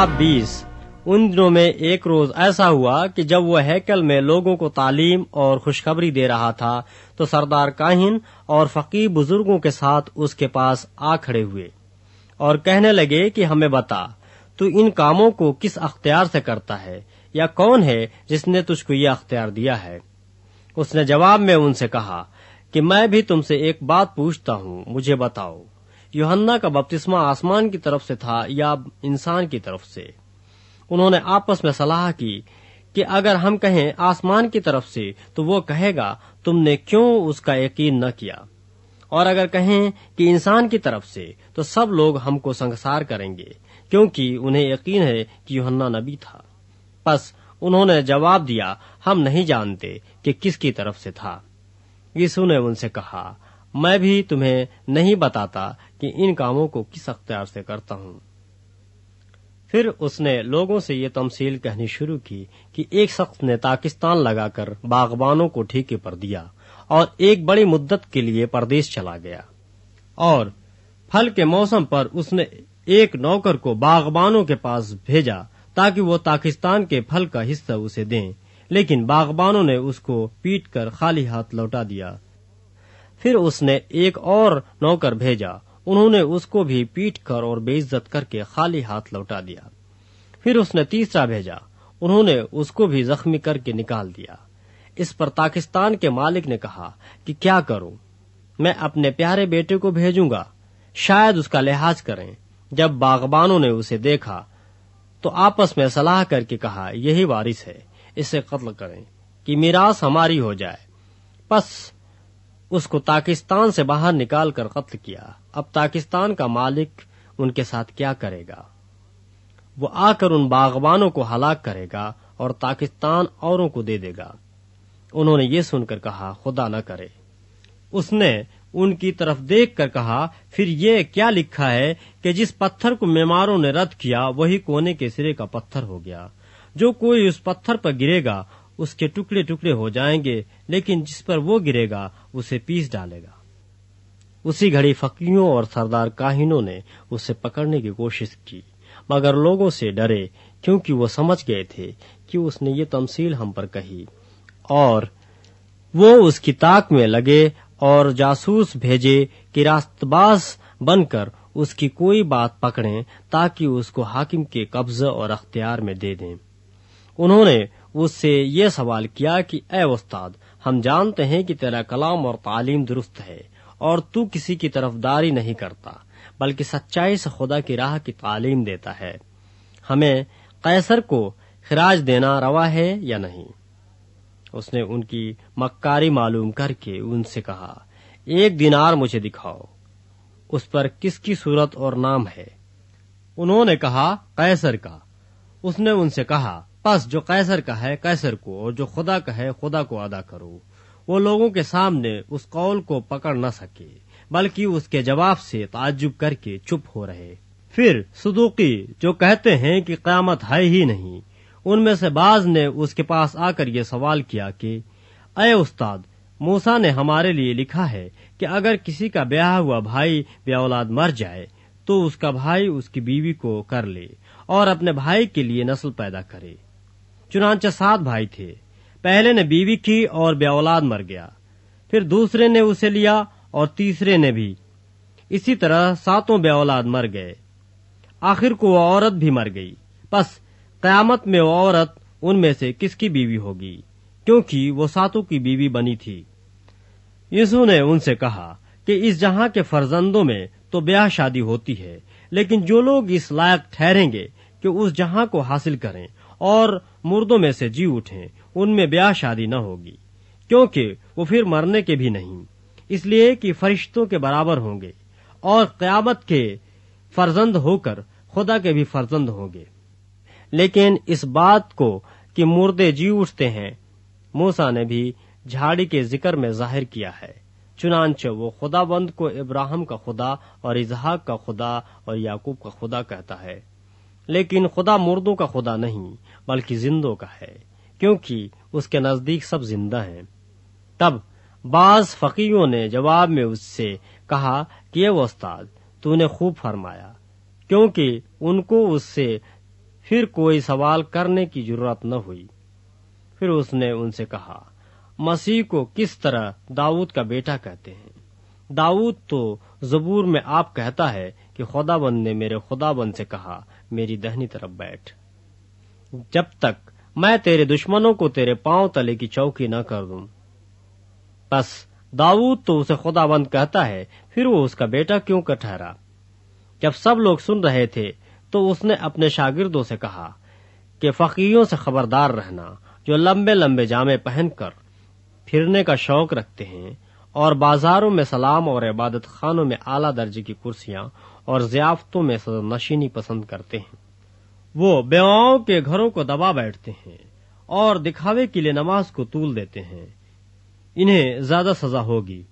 बाब बीस उन दिनों में एक रोज ऐसा हुआ कि जब वह हैकल में लोगों को तालीम और खुशखबरी दे रहा था तो सरदार काहिन और फकीर बुजुर्गों के साथ उसके पास आ खड़े हुए और कहने लगे कि हमें बता तू इन कामों को किस अख्तियार से करता है या कौन है जिसने तुझको ये अख्तियार दिया है उसने जवाब में उनसे कहा कि मैं भी तुमसे एक बात पूछता हूँ मुझे बताओ योहन्ना का बपतिस्मा आसमान की तरफ से था या इंसान की तरफ से उन्होंने आपस में सलाह की कि अगर हम कहें आसमान की तरफ से तो वो कहेगा तुमने क्यों उसका यकीन न किया और अगर कहें कि इंसान की तरफ से तो सब लोग हमको संसार करेंगे क्योंकि उन्हें यकीन है कि योहन्ना नबी था बस उन्होंने जवाब दिया हम नहीं जानते कि किसकी तरफ से था यीशु ने उनसे कहा मैं भी तुम्हें नहीं बताता कि इन कामों को किस अख्तियार से करता हूं फिर उसने लोगों से ये तमसील कहनी शुरू की कि एक शख्स ने ताकिस्तान लगाकर बागबानों को ठेके पर दिया और एक बड़ी मुद्दत के लिए परदेश चला गया और फल के मौसम पर उसने एक नौकर को बागबानों के पास भेजा ताकि वो ताकिस्तान के फल का हिस्सा उसे दें लेकिन बागबानों ने उसको पीट कर खाली हाथ लौटा दिया फिर उसने एक और नौकर भेजा उन्होंने उसको भी पीट कर और बेइज्जत करके खाली हाथ लौटा दिया फिर उसने तीसरा भेजा उन्होंने उसको भी जख्मी करके निकाल दिया इस पर पाकिस्तान के मालिक ने कहा कि क्या करूं मैं अपने प्यारे बेटे को भेजूंगा शायद उसका लिहाज करें जब बागबानों ने उसे देखा तो आपस में सलाह करके कहा यही वारिस है इसे कत्ल करें कि मीरास हमारी हो जाए बस उसको पाकिस्तान से बाहर निकालकर कत्ल किया अब पाकिस्तान का मालिक उनके साथ क्या करेगा वो आकर उन बागवानों को हलाक करेगा और पाकिस्तान औरों को दे देगा उन्होंने ये सुनकर कहा खुदा न करे उसने उनकी तरफ देख कर कहा फिर ये क्या लिखा है कि जिस पत्थर को मेमारों ने रद्द किया वही कोने के सिरे का पत्थर हो गया जो कोई उस पत्थर पर गिरेगा उसके टुकड़े टुकड़े हो जाएंगे लेकिन जिस पर वो गिरेगा उसे पीस डालेगा उसी घड़ी फकीरों और सरदार काहिनों ने उसे पकड़ने की कोशिश की मगर लोगों से डरे क्योंकि वो समझ गए थे कि उसने ये तमसील हम पर कही और वो उसकी ताक में लगे और जासूस भेजे कि रास्तबाज बनकर उसकी कोई बात पकड़ें ताकि उसको हाकिम के कब्जे और अख्तियार में दे दें उन्होंने उससे ये सवाल किया कि ए उस्ताद हम जानते हैं कि तेरा कलाम और तालीम दुरुस्त है और तू किसी की तरफदारी नहीं करता बल्कि सच्चाई से खुदा की राह की तालीम देता है हमें कैसर को खराज देना रवा है या नहीं उसने उनकी मक्कारी मालूम करके उनसे कहा एक दिनार मुझे दिखाओ उस पर किसकी सूरत और नाम है उन्होंने कहा कैसर का उसने उनसे कहा पास जो कैसर का है कैसर को और जो खुदा का है खुदा को अदा करो वो लोगों के सामने उस कौल को पकड़ न सके बल्कि उसके जवाब से ताजुब करके चुप हो रहे फिर सदूकी जो कहते हैं कि क्यामत है ही नहीं उनमें से बाज ने उसके पास आकर ये सवाल किया कि अय उस्ताद मूसा ने हमारे लिए लिखा है कि अगर किसी का ब्याह हुआ भाई ब्यालाद मर जाए तो उसका भाई उसकी बीवी को कर ले और अपने भाई के लिए नस्ल पैदा करे चुनाचे सात भाई थे पहले ने बीवी की और बेऔलाद मर गया फिर दूसरे ने उसे लिया और तीसरे ने भी इसी तरह सातों बेऔलाद मर गए आखिर को वह औरत भी मर गई बस कयामत में वह औरत उनमें से किसकी बीवी होगी क्योंकि वो सातों की बीवी बनी थी यीशु ने उनसे कहा कि इस जहां के फर्जंदों में तो ब्याह शादी होती है लेकिन जो लोग इस लायक ठहरेंगे कि उस जहां को हासिल करें और मुर्दों में से जी उठें उनमें ब्याह शादी न होगी क्योंकि वो फिर मरने के भी नहीं इसलिए कि फरिश्तों के बराबर होंगे और क्यामत के फर्जंद होकर खुदा के भी फर्जंद होंगे लेकिन इस बात को कि मुर्दे जी उठते हैं मूसा ने भी झाड़ी के जिक्र में जाहिर किया है चुनाच वो खुदाबंद को इब्राहिम का खुदा और इजहाक का खुदा और याकूब का खुदा कहता है लेकिन खुदा मुर्दों का खुदा नहीं बल्कि जिंदों का है क्योंकि उसके नजदीक सब जिंदा हैं तब बाज फकीरों ने जवाब में उससे कहा कि ये उस्ताद तूने खूब फरमाया क्योंकि उनको उससे फिर कोई सवाल करने की जरूरत न हुई फिर उसने उनसे कहा मसीह को किस तरह दाऊद का बेटा कहते हैं दाऊद तो जबूर में आप कहता है कि खुदाबंद ने मेरे खुदाबंद से कहा मेरी दहनी तरफ बैठ जब तक मैं तेरे दुश्मनों को तेरे पांव तले की चौकी न कर दू बस दाऊद तो उसे खुदाबंद कहता है फिर वो उसका बेटा क्यों कर ठहरा जब सब लोग सुन रहे थे तो उसने अपने शागिर्दों से कहा कि फकीरों से खबरदार रहना जो लंबे लंबे जामे पहनकर फिरने का शौक रखते हैं और बाजारों में सलाम और इबादत खानों में आला दर्जे की कुर्सियां और जियाफतों में नशीनी पसंद करते हैं वो बेवाओं के घरों को दबा बैठते हैं और दिखावे के लिए नमाज को तूल देते हैं इन्हें ज्यादा सजा होगी